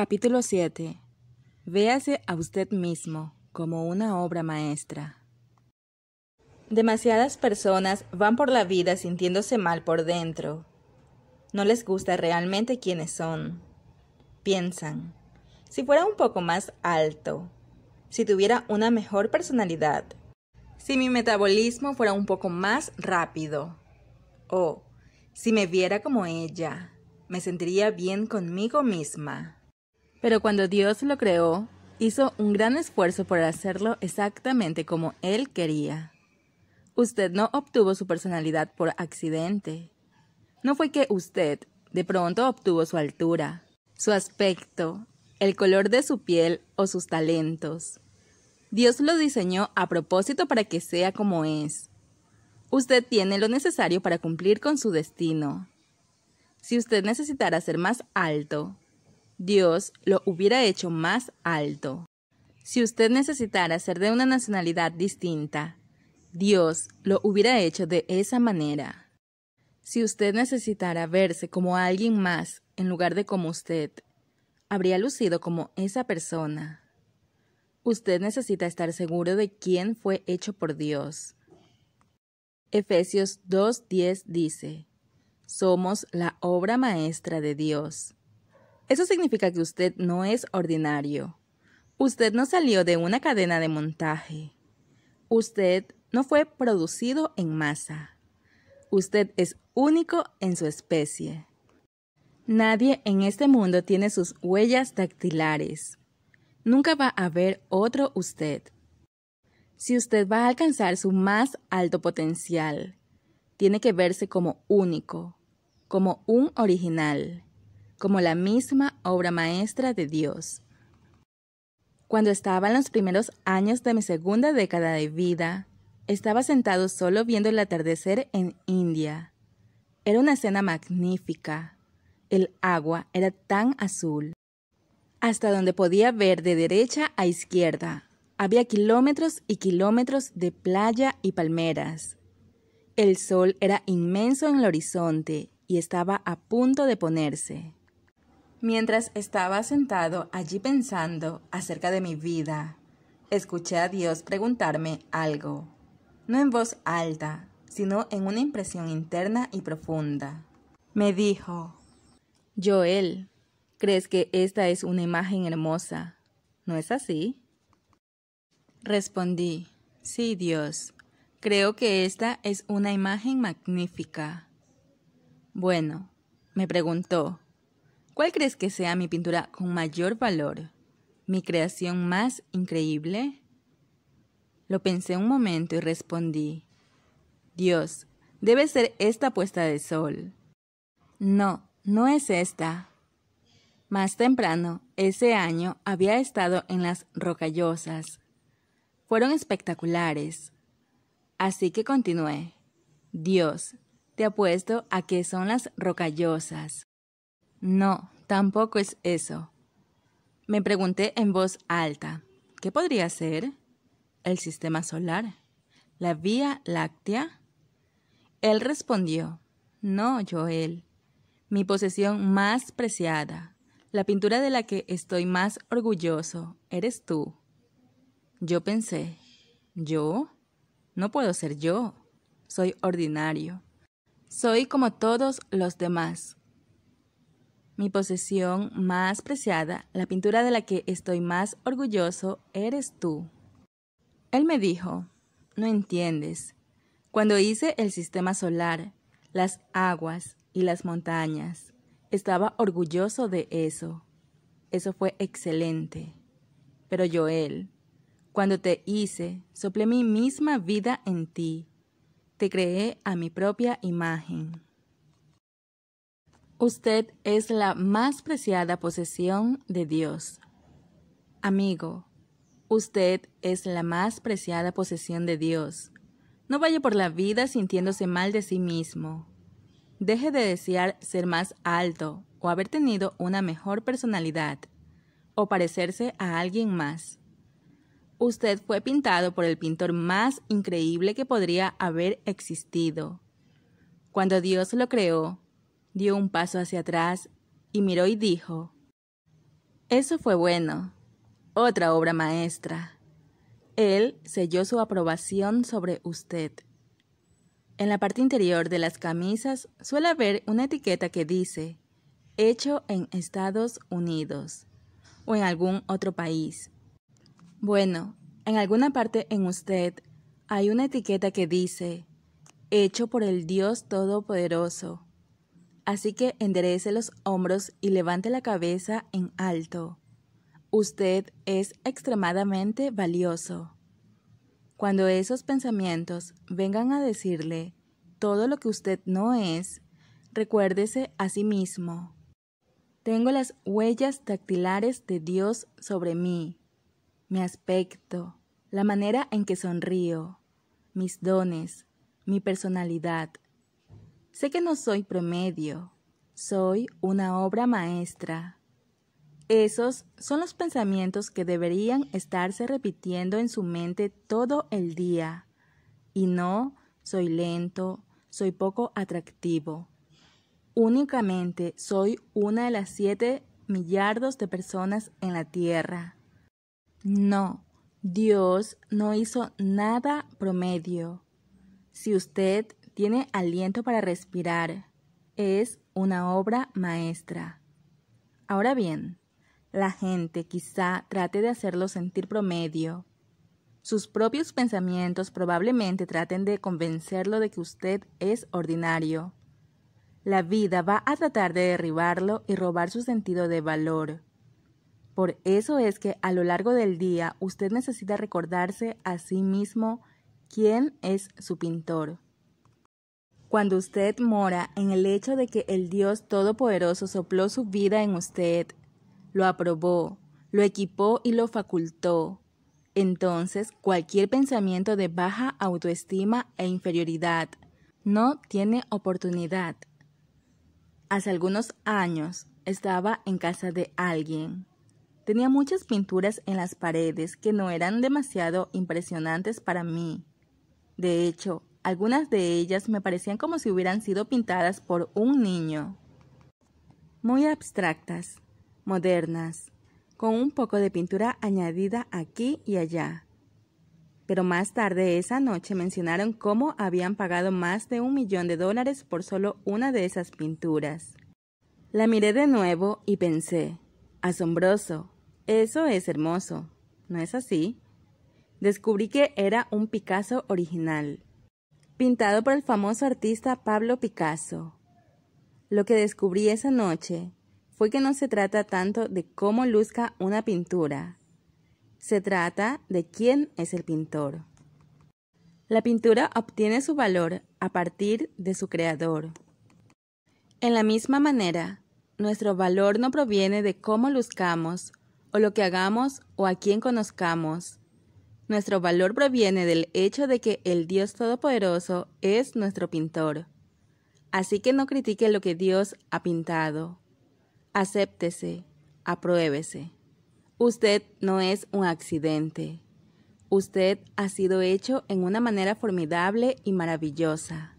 Capítulo 7. Véase a usted mismo como una obra maestra. Demasiadas personas van por la vida sintiéndose mal por dentro. No les gusta realmente quiénes son. Piensan, si fuera un poco más alto, si tuviera una mejor personalidad, si mi metabolismo fuera un poco más rápido, o si me viera como ella, me sentiría bien conmigo misma. Pero cuando Dios lo creó, hizo un gran esfuerzo por hacerlo exactamente como Él quería. Usted no obtuvo su personalidad por accidente. No fue que usted de pronto obtuvo su altura, su aspecto, el color de su piel o sus talentos. Dios lo diseñó a propósito para que sea como es. Usted tiene lo necesario para cumplir con su destino. Si usted necesitara ser más alto, Dios lo hubiera hecho más alto. Si usted necesitara ser de una nacionalidad distinta, Dios lo hubiera hecho de esa manera. Si usted necesitara verse como alguien más en lugar de como usted, habría lucido como esa persona. Usted necesita estar seguro de quién fue hecho por Dios. Efesios 2.10 dice, Somos la obra maestra de Dios eso significa que usted no es ordinario. Usted no salió de una cadena de montaje. Usted no fue producido en masa. Usted es único en su especie. Nadie en este mundo tiene sus huellas dactilares. Nunca va a haber otro usted. Si usted va a alcanzar su más alto potencial, tiene que verse como único, como un original como la misma obra maestra de Dios. Cuando estaba en los primeros años de mi segunda década de vida, estaba sentado solo viendo el atardecer en India. Era una escena magnífica. El agua era tan azul. Hasta donde podía ver de derecha a izquierda, había kilómetros y kilómetros de playa y palmeras. El sol era inmenso en el horizonte y estaba a punto de ponerse. Mientras estaba sentado allí pensando acerca de mi vida, escuché a Dios preguntarme algo, no en voz alta, sino en una impresión interna y profunda. Me dijo, Joel, ¿crees que esta es una imagen hermosa? ¿No es así? Respondí, sí, Dios, creo que esta es una imagen magnífica. Bueno, me preguntó, ¿Cuál crees que sea mi pintura con mayor valor? ¿Mi creación más increíble? Lo pensé un momento y respondí, Dios, debe ser esta puesta de sol. No, no es esta. Más temprano, ese año, había estado en las rocallosas. Fueron espectaculares. Así que continué. Dios, te apuesto a que son las rocallosas. No, tampoco es eso. Me pregunté en voz alta, ¿qué podría ser? ¿El sistema solar? ¿La Vía Láctea? Él respondió, no, Joel, mi posesión más preciada, la pintura de la que estoy más orgulloso, eres tú. Yo pensé, ¿yo? No puedo ser yo, soy ordinario, soy como todos los demás mi posesión más preciada, la pintura de la que estoy más orgulloso, eres tú. Él me dijo, no entiendes. Cuando hice el sistema solar, las aguas y las montañas, estaba orgulloso de eso. Eso fue excelente. Pero yo él, cuando te hice, soplé mi misma vida en ti. Te creé a mi propia imagen. Usted es la más preciada posesión de Dios. Amigo, usted es la más preciada posesión de Dios. No vaya por la vida sintiéndose mal de sí mismo. Deje de desear ser más alto o haber tenido una mejor personalidad o parecerse a alguien más. Usted fue pintado por el pintor más increíble que podría haber existido. Cuando Dios lo creó, dio un paso hacia atrás y miró y dijo, Eso fue bueno, otra obra maestra. Él selló su aprobación sobre usted. En la parte interior de las camisas suele haber una etiqueta que dice, hecho en Estados Unidos o en algún otro país. Bueno, en alguna parte en usted hay una etiqueta que dice, hecho por el Dios Todopoderoso Así que enderece los hombros y levante la cabeza en alto. Usted es extremadamente valioso. Cuando esos pensamientos vengan a decirle todo lo que usted no es, recuérdese a sí mismo. Tengo las huellas dactilares de Dios sobre mí, mi aspecto, la manera en que sonrío, mis dones, mi personalidad, Sé que no soy promedio, soy una obra maestra. Esos son los pensamientos que deberían estarse repitiendo en su mente todo el día. Y no, soy lento, soy poco atractivo. Únicamente soy una de las siete millardos de personas en la tierra. No, Dios no hizo nada promedio. Si usted tiene aliento para respirar. Es una obra maestra. Ahora bien, la gente quizá trate de hacerlo sentir promedio. Sus propios pensamientos probablemente traten de convencerlo de que usted es ordinario. La vida va a tratar de derribarlo y robar su sentido de valor. Por eso es que a lo largo del día usted necesita recordarse a sí mismo quién es su pintor cuando usted mora en el hecho de que el Dios Todopoderoso sopló su vida en usted, lo aprobó, lo equipó y lo facultó. Entonces, cualquier pensamiento de baja autoestima e inferioridad no tiene oportunidad. Hace algunos años estaba en casa de alguien. Tenía muchas pinturas en las paredes que no eran demasiado impresionantes para mí. De hecho, algunas de ellas me parecían como si hubieran sido pintadas por un niño. Muy abstractas, modernas, con un poco de pintura añadida aquí y allá. Pero más tarde esa noche mencionaron cómo habían pagado más de un millón de dólares por solo una de esas pinturas. La miré de nuevo y pensé, asombroso, eso es hermoso, ¿no es así? Descubrí que era un Picasso original pintado por el famoso artista Pablo Picasso. Lo que descubrí esa noche fue que no se trata tanto de cómo luzca una pintura, se trata de quién es el pintor. La pintura obtiene su valor a partir de su creador. En la misma manera, nuestro valor no proviene de cómo luzcamos o lo que hagamos o a quién conozcamos, nuestro valor proviene del hecho de que el Dios Todopoderoso es nuestro pintor. Así que no critique lo que Dios ha pintado. Acéptese, apruébese. Usted no es un accidente. Usted ha sido hecho en una manera formidable y maravillosa.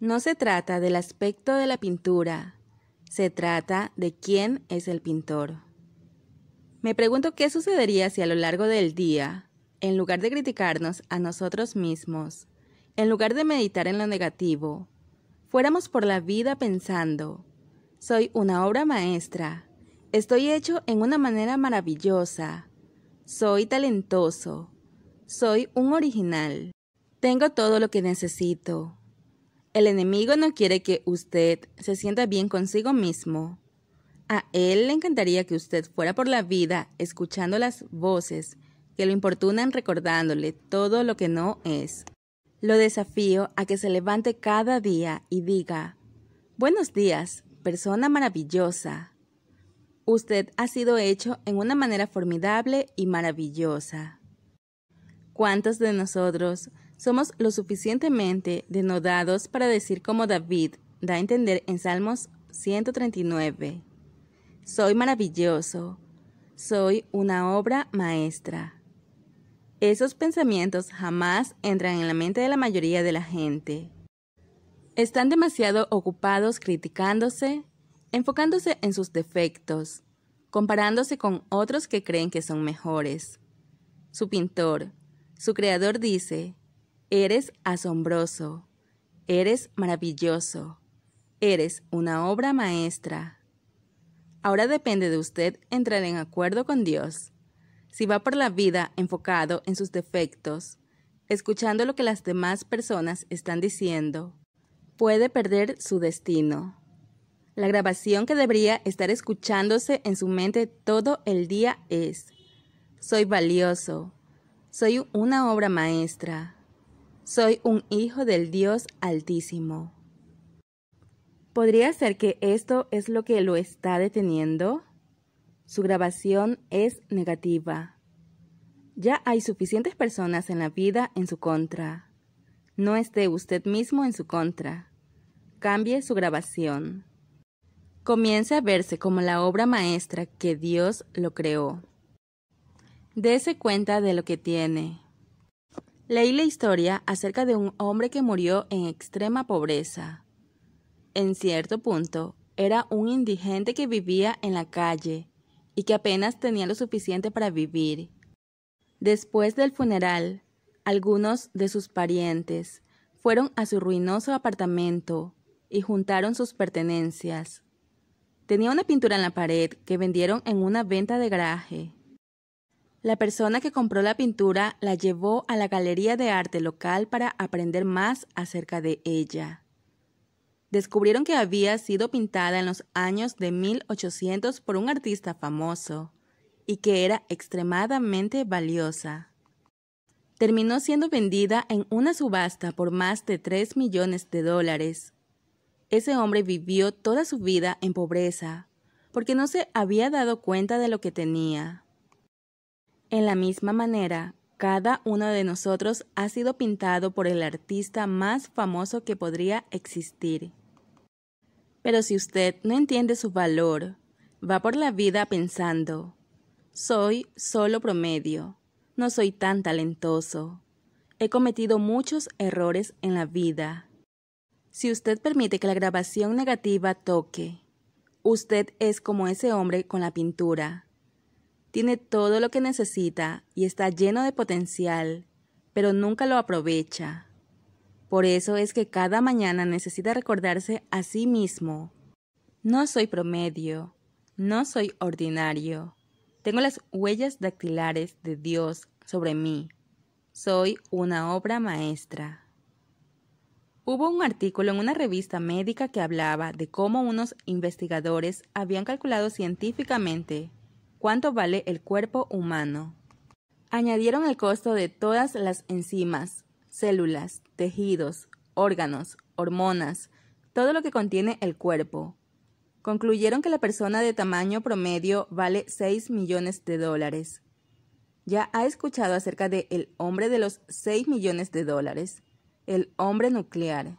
No se trata del aspecto de la pintura, se trata de quién es el pintor. Me pregunto qué sucedería si a lo largo del día, en lugar de criticarnos a nosotros mismos, en lugar de meditar en lo negativo, fuéramos por la vida pensando, soy una obra maestra, estoy hecho en una manera maravillosa, soy talentoso, soy un original, tengo todo lo que necesito. El enemigo no quiere que usted se sienta bien consigo mismo. A él le encantaría que usted fuera por la vida escuchando las voces que lo importunan recordándole todo lo que no es. Lo desafío a que se levante cada día y diga, Buenos días, persona maravillosa. Usted ha sido hecho en una manera formidable y maravillosa. ¿Cuántos de nosotros somos lo suficientemente denodados para decir como David da a entender en Salmos 139? Soy maravilloso. Soy una obra maestra. Esos pensamientos jamás entran en la mente de la mayoría de la gente. Están demasiado ocupados criticándose, enfocándose en sus defectos, comparándose con otros que creen que son mejores. Su pintor, su creador dice, Eres asombroso, eres maravilloso, eres una obra maestra. Ahora depende de usted entrar en acuerdo con Dios. Si va por la vida enfocado en sus defectos, escuchando lo que las demás personas están diciendo, puede perder su destino. La grabación que debería estar escuchándose en su mente todo el día es, soy valioso, soy una obra maestra, soy un hijo del Dios altísimo. Podría ser que esto es lo que lo está deteniendo. Su grabación es negativa. Ya hay suficientes personas en la vida en su contra. No esté usted mismo en su contra. Cambie su grabación. Comience a verse como la obra maestra que Dios lo creó. Dese cuenta de lo que tiene. Leí la historia acerca de un hombre que murió en extrema pobreza en cierto punto, era un indigente que vivía en la calle y que apenas tenía lo suficiente para vivir. Después del funeral, algunos de sus parientes fueron a su ruinoso apartamento y juntaron sus pertenencias. Tenía una pintura en la pared que vendieron en una venta de garaje. La persona que compró la pintura la llevó a la Galería de Arte local para aprender más acerca de ella descubrieron que había sido pintada en los años de 1800 por un artista famoso y que era extremadamente valiosa. Terminó siendo vendida en una subasta por más de 3 millones de dólares. Ese hombre vivió toda su vida en pobreza, porque no se había dado cuenta de lo que tenía. En la misma manera, cada uno de nosotros ha sido pintado por el artista más famoso que podría existir. Pero si usted no entiende su valor, va por la vida pensando, soy solo promedio, no soy tan talentoso, he cometido muchos errores en la vida. Si usted permite que la grabación negativa toque, usted es como ese hombre con la pintura. Tiene todo lo que necesita y está lleno de potencial, pero nunca lo aprovecha. Por eso es que cada mañana necesita recordarse a sí mismo. No soy promedio, no soy ordinario. Tengo las huellas dactilares de Dios sobre mí. Soy una obra maestra. Hubo un artículo en una revista médica que hablaba de cómo unos investigadores habían calculado científicamente cuánto vale el cuerpo humano. Añadieron el costo de todas las enzimas, células, tejidos, órganos, hormonas, todo lo que contiene el cuerpo. Concluyeron que la persona de tamaño promedio vale 6 millones de dólares. Ya ha escuchado acerca de el hombre de los 6 millones de dólares, el hombre nuclear.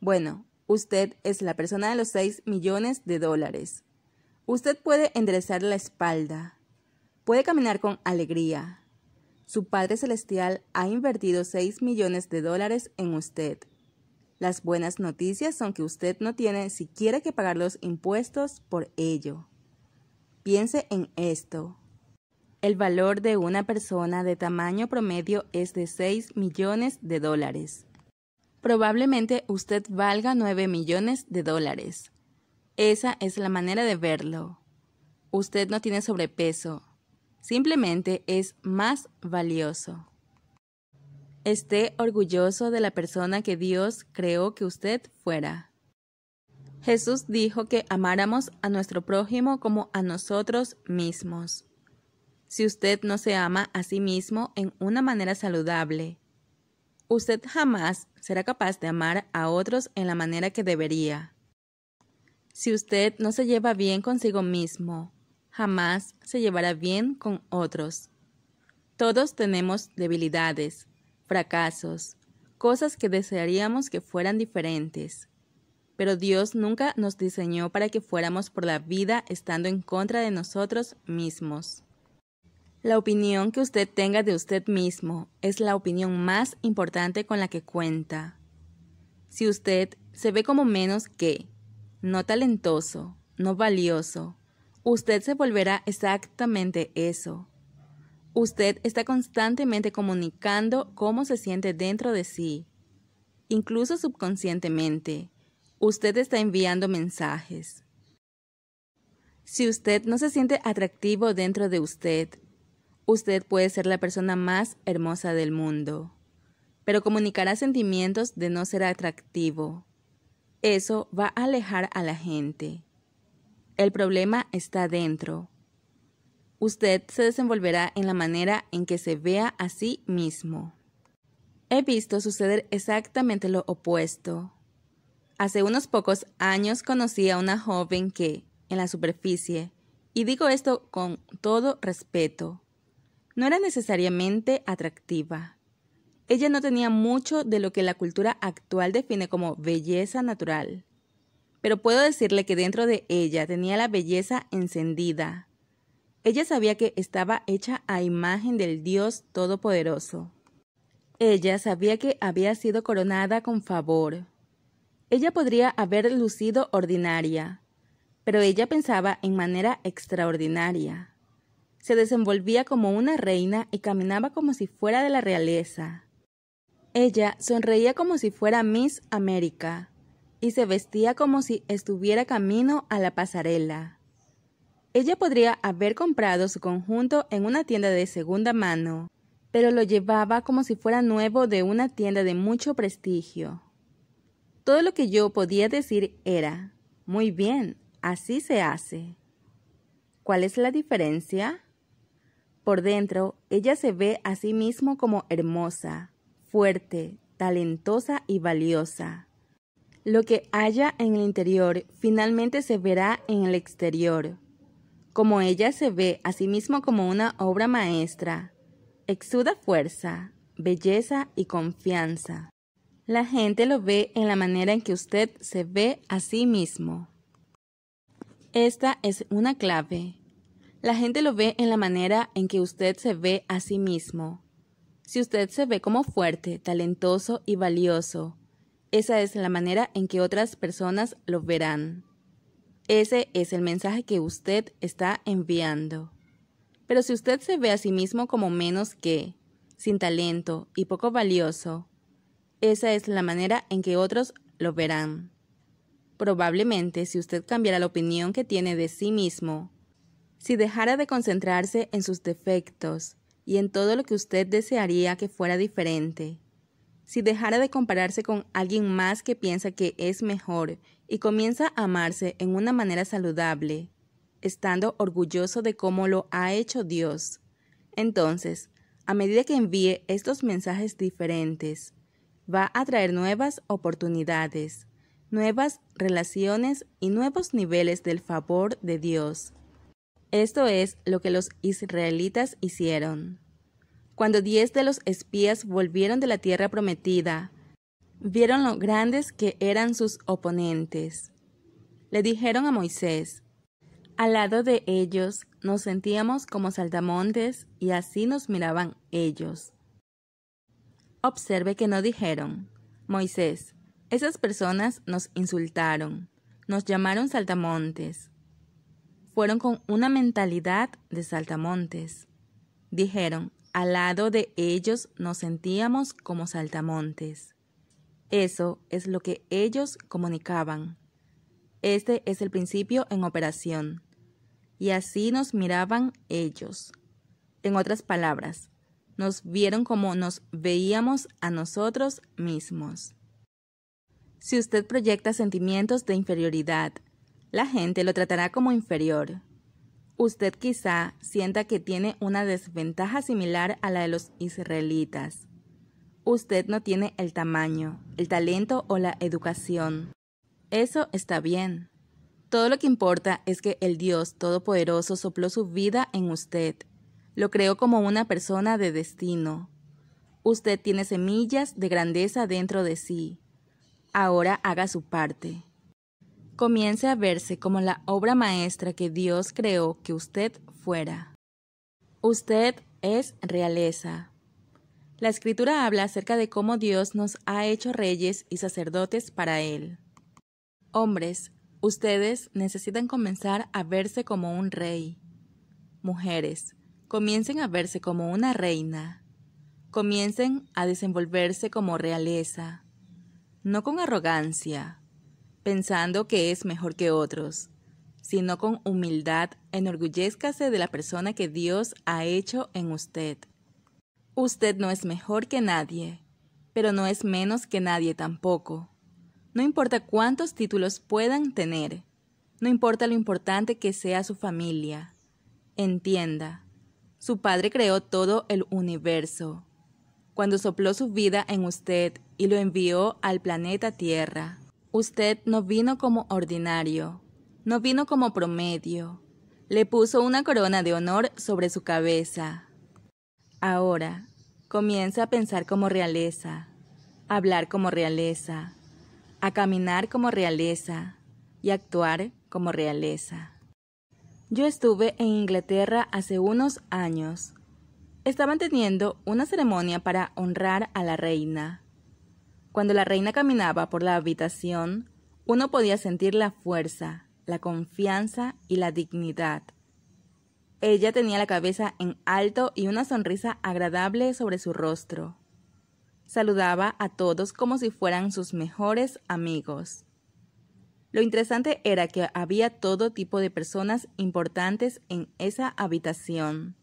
Bueno, usted es la persona de los 6 millones de dólares. Usted puede enderezar la espalda, puede caminar con alegría, su Padre Celestial ha invertido 6 millones de dólares en usted. Las buenas noticias son que usted no tiene siquiera que pagar los impuestos por ello. Piense en esto. El valor de una persona de tamaño promedio es de 6 millones de dólares. Probablemente usted valga 9 millones de dólares. Esa es la manera de verlo. Usted no tiene sobrepeso, simplemente es más valioso. Esté orgulloso de la persona que Dios creó que usted fuera. Jesús dijo que amáramos a nuestro prójimo como a nosotros mismos. Si usted no se ama a sí mismo en una manera saludable, usted jamás será capaz de amar a otros en la manera que debería. Si usted no se lleva bien consigo mismo, jamás se llevará bien con otros. Todos tenemos debilidades, fracasos, cosas que desearíamos que fueran diferentes. Pero Dios nunca nos diseñó para que fuéramos por la vida estando en contra de nosotros mismos. La opinión que usted tenga de usted mismo es la opinión más importante con la que cuenta. Si usted se ve como menos que, no talentoso, no valioso, Usted se volverá exactamente eso. Usted está constantemente comunicando cómo se siente dentro de sí. Incluso subconscientemente, usted está enviando mensajes. Si usted no se siente atractivo dentro de usted, usted puede ser la persona más hermosa del mundo, pero comunicará sentimientos de no ser atractivo. Eso va a alejar a la gente. El problema está dentro. Usted se desenvolverá en la manera en que se vea a sí mismo. He visto suceder exactamente lo opuesto. Hace unos pocos años conocí a una joven que, en la superficie, y digo esto con todo respeto, no era necesariamente atractiva. Ella no tenía mucho de lo que la cultura actual define como belleza natural pero puedo decirle que dentro de ella tenía la belleza encendida. Ella sabía que estaba hecha a imagen del Dios Todopoderoso. Ella sabía que había sido coronada con favor. Ella podría haber lucido ordinaria, pero ella pensaba en manera extraordinaria. Se desenvolvía como una reina y caminaba como si fuera de la realeza. Ella sonreía como si fuera Miss América y se vestía como si estuviera camino a la pasarela. Ella podría haber comprado su conjunto en una tienda de segunda mano, pero lo llevaba como si fuera nuevo de una tienda de mucho prestigio. Todo lo que yo podía decir era, muy bien, así se hace. ¿Cuál es la diferencia? Por dentro, ella se ve a sí misma como hermosa, fuerte, talentosa y valiosa. Lo que haya en el interior finalmente se verá en el exterior, como ella se ve a sí mismo como una obra maestra. Exuda fuerza, belleza y confianza. La gente lo ve en la manera en que usted se ve a sí mismo. Esta es una clave. La gente lo ve en la manera en que usted se ve a sí mismo. Si usted se ve como fuerte, talentoso y valioso, esa es la manera en que otras personas lo verán. Ese es el mensaje que usted está enviando. Pero si usted se ve a sí mismo como menos que, sin talento y poco valioso, esa es la manera en que otros lo verán. Probablemente si usted cambiara la opinión que tiene de sí mismo, si dejara de concentrarse en sus defectos y en todo lo que usted desearía que fuera diferente, si dejara de compararse con alguien más que piensa que es mejor y comienza a amarse en una manera saludable, estando orgulloso de cómo lo ha hecho Dios. Entonces, a medida que envíe estos mensajes diferentes, va a traer nuevas oportunidades, nuevas relaciones y nuevos niveles del favor de Dios. Esto es lo que los israelitas hicieron. Cuando diez de los espías volvieron de la tierra prometida, vieron lo grandes que eran sus oponentes. Le dijeron a Moisés, Al lado de ellos nos sentíamos como saltamontes y así nos miraban ellos. Observe que no dijeron, Moisés, esas personas nos insultaron, nos llamaron saltamontes. Fueron con una mentalidad de saltamontes. Dijeron, al lado de ellos nos sentíamos como saltamontes. Eso es lo que ellos comunicaban. Este es el principio en operación. Y así nos miraban ellos. En otras palabras, nos vieron como nos veíamos a nosotros mismos. Si usted proyecta sentimientos de inferioridad, la gente lo tratará como inferior usted quizá sienta que tiene una desventaja similar a la de los israelitas. Usted no tiene el tamaño, el talento o la educación. Eso está bien. Todo lo que importa es que el Dios Todopoderoso sopló su vida en usted. Lo creó como una persona de destino. Usted tiene semillas de grandeza dentro de sí. Ahora haga su parte comience a verse como la obra maestra que Dios creó que usted fuera. Usted es realeza. La escritura habla acerca de cómo Dios nos ha hecho reyes y sacerdotes para Él. Hombres, ustedes necesitan comenzar a verse como un rey. Mujeres, comiencen a verse como una reina. Comiencen a desenvolverse como realeza. No con arrogancia, pensando que es mejor que otros, sino con humildad enorgullezcase de la persona que Dios ha hecho en usted. Usted no es mejor que nadie, pero no es menos que nadie tampoco. No importa cuántos títulos puedan tener, no importa lo importante que sea su familia. Entienda, su padre creó todo el universo. Cuando sopló su vida en usted y lo envió al planeta Tierra, Usted no vino como ordinario, no vino como promedio. Le puso una corona de honor sobre su cabeza. Ahora, comienza a pensar como realeza, a hablar como realeza, a caminar como realeza y actuar como realeza. Yo estuve en Inglaterra hace unos años. Estaban teniendo una ceremonia para honrar a la reina. Cuando la reina caminaba por la habitación, uno podía sentir la fuerza, la confianza y la dignidad. Ella tenía la cabeza en alto y una sonrisa agradable sobre su rostro. Saludaba a todos como si fueran sus mejores amigos. Lo interesante era que había todo tipo de personas importantes en esa habitación.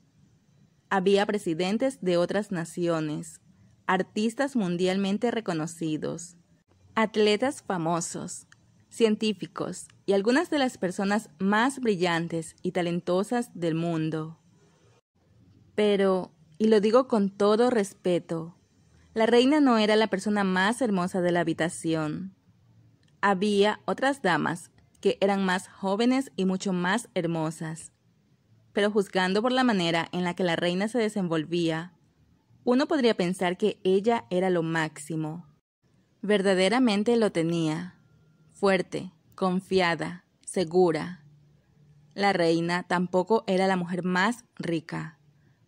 Había presidentes de otras naciones, artistas mundialmente reconocidos, atletas famosos, científicos y algunas de las personas más brillantes y talentosas del mundo. Pero, y lo digo con todo respeto, la reina no era la persona más hermosa de la habitación. Había otras damas que eran más jóvenes y mucho más hermosas. Pero juzgando por la manera en la que la reina se desenvolvía, uno podría pensar que ella era lo máximo. Verdaderamente lo tenía. Fuerte, confiada, segura. La reina tampoco era la mujer más rica,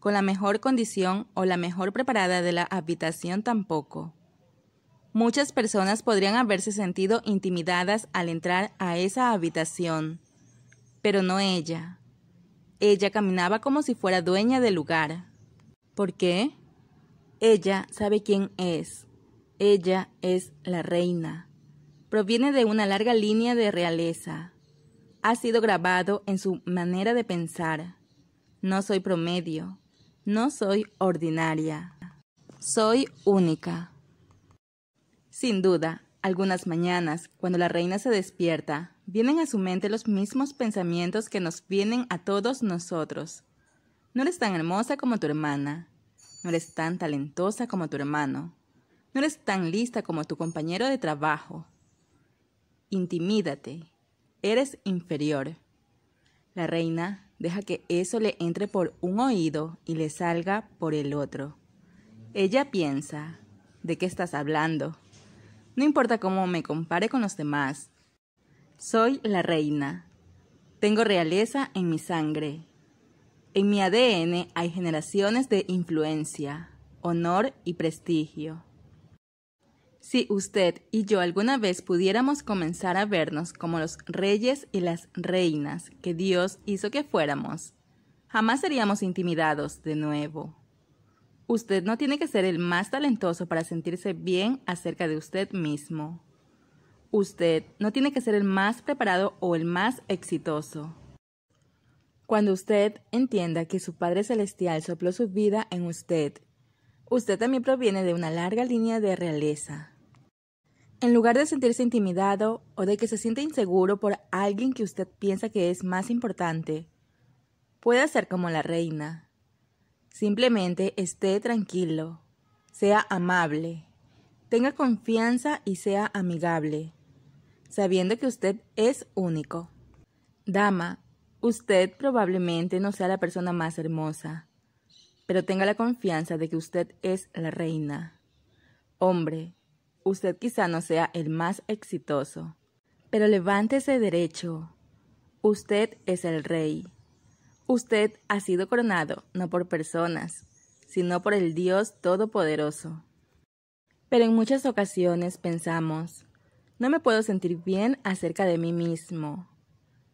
con la mejor condición o la mejor preparada de la habitación tampoco. Muchas personas podrían haberse sentido intimidadas al entrar a esa habitación, pero no ella. Ella caminaba como si fuera dueña del lugar. ¿Por qué? Ella sabe quién es. Ella es la reina. Proviene de una larga línea de realeza. Ha sido grabado en su manera de pensar. No soy promedio. No soy ordinaria. Soy única. Sin duda, algunas mañanas, cuando la reina se despierta, vienen a su mente los mismos pensamientos que nos vienen a todos nosotros. No eres tan hermosa como tu hermana. No eres tan talentosa como tu hermano. No eres tan lista como tu compañero de trabajo. Intimídate. Eres inferior. La reina deja que eso le entre por un oído y le salga por el otro. Ella piensa, ¿de qué estás hablando? No importa cómo me compare con los demás. Soy la reina. Tengo realeza en mi sangre. En mi ADN hay generaciones de influencia, honor y prestigio. Si usted y yo alguna vez pudiéramos comenzar a vernos como los reyes y las reinas que Dios hizo que fuéramos, jamás seríamos intimidados de nuevo. Usted no tiene que ser el más talentoso para sentirse bien acerca de usted mismo. Usted no tiene que ser el más preparado o el más exitoso. Cuando usted entienda que su Padre Celestial sopló su vida en usted, usted también proviene de una larga línea de realeza. En lugar de sentirse intimidado o de que se sienta inseguro por alguien que usted piensa que es más importante, puede ser como la reina. Simplemente esté tranquilo, sea amable, tenga confianza y sea amigable, sabiendo que usted es único. Dama, Usted probablemente no sea la persona más hermosa, pero tenga la confianza de que usted es la reina. Hombre, usted quizá no sea el más exitoso, pero levántese derecho. Usted es el rey. Usted ha sido coronado no por personas, sino por el Dios Todopoderoso. Pero en muchas ocasiones pensamos, no me puedo sentir bien acerca de mí mismo.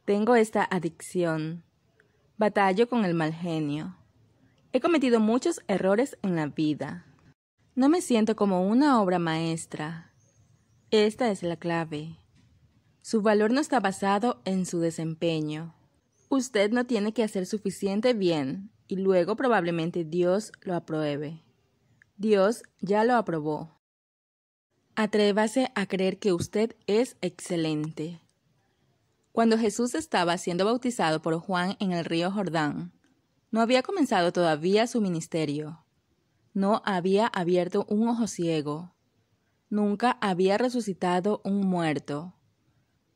Tengo esta adicción. Batallo con el mal genio. He cometido muchos errores en la vida. No me siento como una obra maestra. Esta es la clave. Su valor no está basado en su desempeño. Usted no tiene que hacer suficiente bien y luego probablemente Dios lo apruebe. Dios ya lo aprobó. Atrévase a creer que usted es excelente. Cuando Jesús estaba siendo bautizado por Juan en el río Jordán, no había comenzado todavía su ministerio. No había abierto un ojo ciego. Nunca había resucitado un muerto.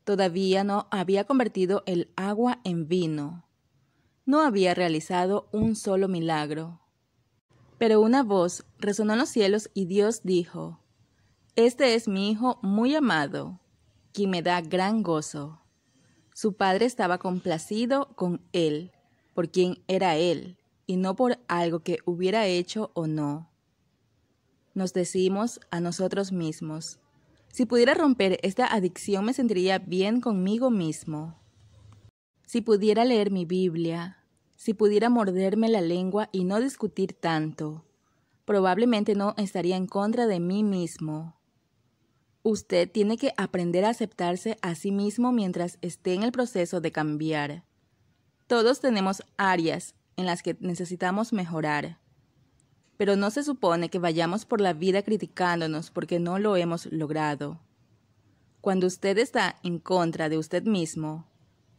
Todavía no había convertido el agua en vino. No había realizado un solo milagro. Pero una voz resonó en los cielos y Dios dijo, Este es mi Hijo muy amado, quien me da gran gozo. Su padre estaba complacido con él, por quien era él, y no por algo que hubiera hecho o no. Nos decimos a nosotros mismos, si pudiera romper esta adicción me sentiría bien conmigo mismo. Si pudiera leer mi Biblia, si pudiera morderme la lengua y no discutir tanto, probablemente no estaría en contra de mí mismo. Usted tiene que aprender a aceptarse a sí mismo mientras esté en el proceso de cambiar. Todos tenemos áreas en las que necesitamos mejorar, pero no se supone que vayamos por la vida criticándonos porque no lo hemos logrado. Cuando usted está en contra de usted mismo,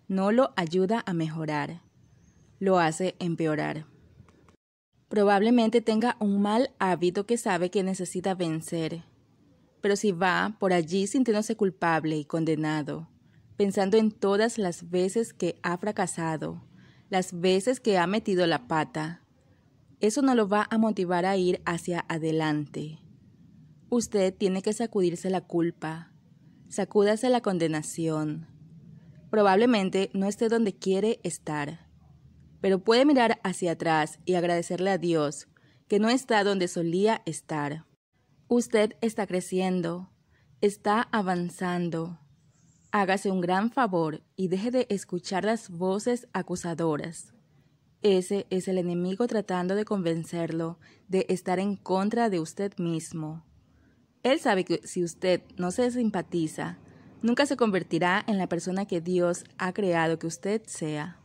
no lo ayuda a mejorar, lo hace empeorar. Probablemente tenga un mal hábito que sabe que necesita vencer pero si va por allí sintiéndose culpable y condenado, pensando en todas las veces que ha fracasado, las veces que ha metido la pata, eso no lo va a motivar a ir hacia adelante. Usted tiene que sacudirse la culpa, sacúdase la condenación. Probablemente no esté donde quiere estar, pero puede mirar hacia atrás y agradecerle a Dios que no está donde solía estar. Usted está creciendo, está avanzando. Hágase un gran favor y deje de escuchar las voces acusadoras. Ese es el enemigo tratando de convencerlo de estar en contra de usted mismo. Él sabe que si usted no se simpatiza, nunca se convertirá en la persona que Dios ha creado que usted sea.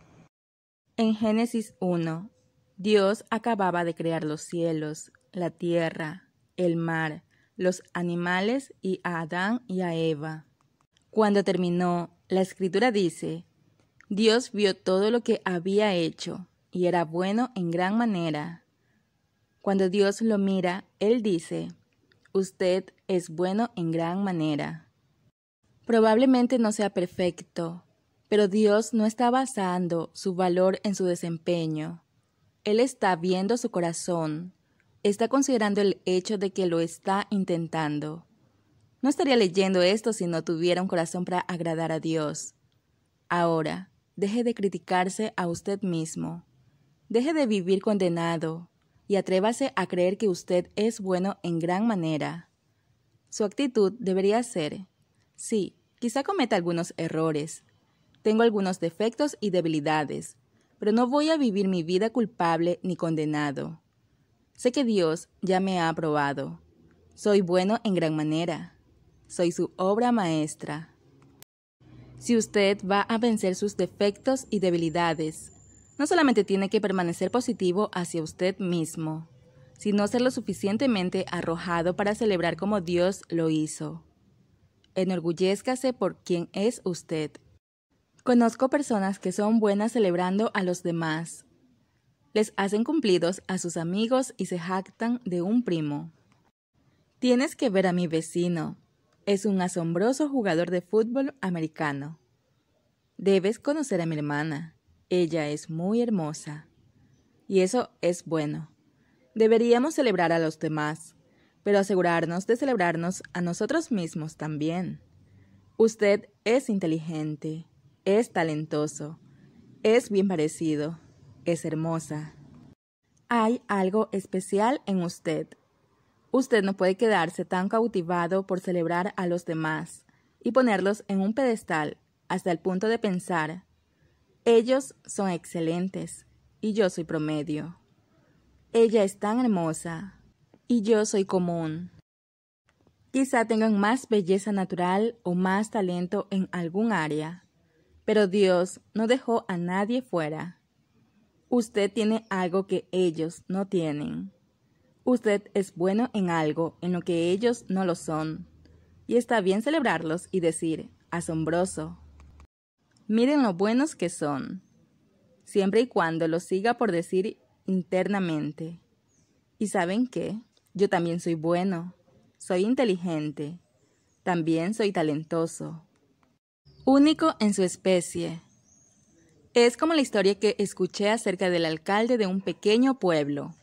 En Génesis 1, Dios acababa de crear los cielos, la tierra, el mar, los animales y a Adán y a Eva. Cuando terminó, la escritura dice, Dios vio todo lo que había hecho, y era bueno en gran manera. Cuando Dios lo mira, Él dice, Usted es bueno en gran manera. Probablemente no sea perfecto, pero Dios no está basando su valor en su desempeño. Él está viendo su corazón, está considerando el hecho de que lo está intentando. No estaría leyendo esto si no tuviera un corazón para agradar a Dios. Ahora, deje de criticarse a usted mismo. Deje de vivir condenado y atrévase a creer que usted es bueno en gran manera. Su actitud debería ser, sí, quizá cometa algunos errores, tengo algunos defectos y debilidades, pero no voy a vivir mi vida culpable ni condenado. Sé que Dios ya me ha aprobado. Soy bueno en gran manera. Soy su obra maestra. Si usted va a vencer sus defectos y debilidades, no solamente tiene que permanecer positivo hacia usted mismo, sino ser lo suficientemente arrojado para celebrar como Dios lo hizo. Enorgullezcase por quien es usted. Conozco personas que son buenas celebrando a los demás, les hacen cumplidos a sus amigos y se jactan de un primo. Tienes que ver a mi vecino. Es un asombroso jugador de fútbol americano. Debes conocer a mi hermana. Ella es muy hermosa. Y eso es bueno. Deberíamos celebrar a los demás, pero asegurarnos de celebrarnos a nosotros mismos también. Usted es inteligente, es talentoso, es bien parecido, es hermosa. Hay algo especial en usted. Usted no puede quedarse tan cautivado por celebrar a los demás y ponerlos en un pedestal hasta el punto de pensar, ellos son excelentes y yo soy promedio. Ella es tan hermosa y yo soy común. Quizá tengan más belleza natural o más talento en algún área, pero Dios no dejó a nadie fuera. Usted tiene algo que ellos no tienen. Usted es bueno en algo en lo que ellos no lo son. Y está bien celebrarlos y decir, asombroso. Miren lo buenos que son, siempre y cuando lo siga por decir internamente. ¿Y saben qué? Yo también soy bueno, soy inteligente, también soy talentoso, único en su especie es como la historia que escuché acerca del alcalde de un pequeño pueblo.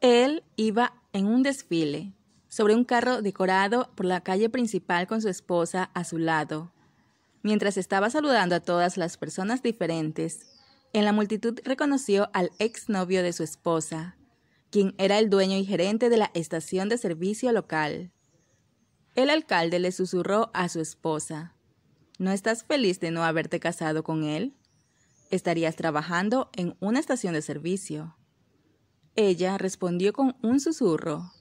Él iba en un desfile, sobre un carro decorado por la calle principal con su esposa a su lado. Mientras estaba saludando a todas las personas diferentes, en la multitud reconoció al exnovio de su esposa, quien era el dueño y gerente de la estación de servicio local. El alcalde le susurró a su esposa, ¿No estás feliz de no haberte casado con él? estarías trabajando en una estación de servicio. Ella respondió con un susurro.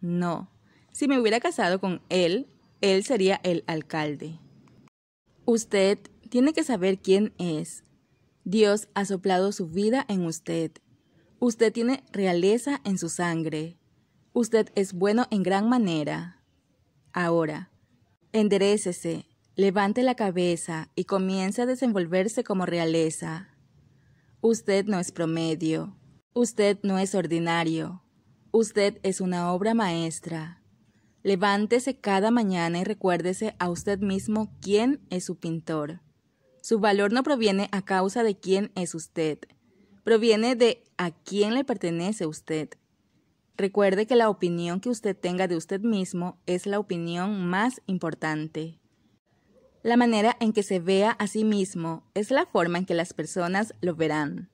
No, si me hubiera casado con él, él sería el alcalde. Usted tiene que saber quién es. Dios ha soplado su vida en usted. Usted tiene realeza en su sangre. Usted es bueno en gran manera. Ahora, enderecese levante la cabeza y comience a desenvolverse como realeza. Usted no es promedio, usted no es ordinario, usted es una obra maestra. Levántese cada mañana y recuérdese a usted mismo quién es su pintor. Su valor no proviene a causa de quién es usted, proviene de a quién le pertenece usted. Recuerde que la opinión que usted tenga de usted mismo es la opinión más importante. La manera en que se vea a sí mismo es la forma en que las personas lo verán.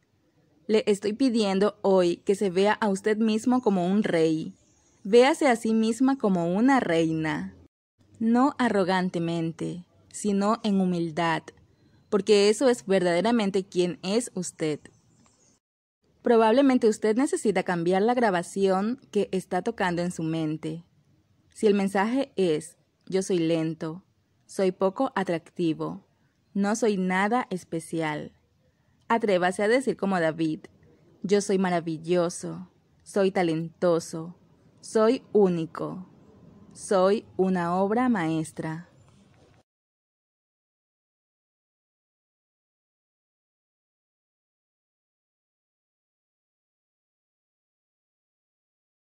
Le estoy pidiendo hoy que se vea a usted mismo como un rey. Véase a sí misma como una reina. No arrogantemente, sino en humildad, porque eso es verdaderamente quien es usted. Probablemente usted necesita cambiar la grabación que está tocando en su mente. Si el mensaje es, yo soy lento, soy poco atractivo. No soy nada especial. Atrévase a decir como David, yo soy maravilloso, soy talentoso, soy único, soy una obra maestra.